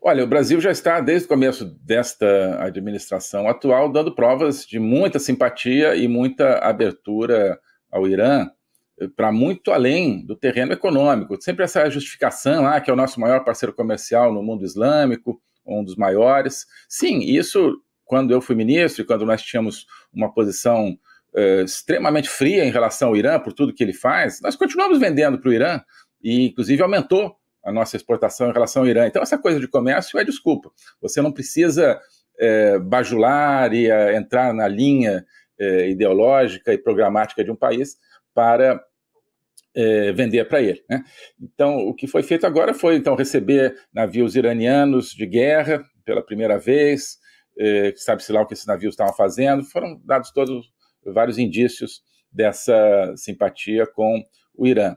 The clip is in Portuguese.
Olha, o Brasil já está, desde o começo desta administração atual, dando provas de muita simpatia e muita abertura ao Irã eh, para muito além do terreno econômico. Sempre essa justificação, lá ah, que é o nosso maior parceiro comercial no mundo islâmico, um dos maiores. Sim, isso quando eu fui ministro e quando nós tínhamos uma posição eh, extremamente fria em relação ao Irã por tudo que ele faz, nós continuamos vendendo para o Irã e inclusive aumentou a nossa exportação em relação ao Irã. Então, essa coisa de comércio é desculpa. Você não precisa é, bajular e a, é, entrar na linha é, ideológica e programática de um país para é, vender para ele. Né? Então, o que foi feito agora foi então receber navios iranianos de guerra pela primeira vez, é, sabe-se lá o que esses navios estavam fazendo, foram dados todos vários indícios dessa simpatia com o Irã.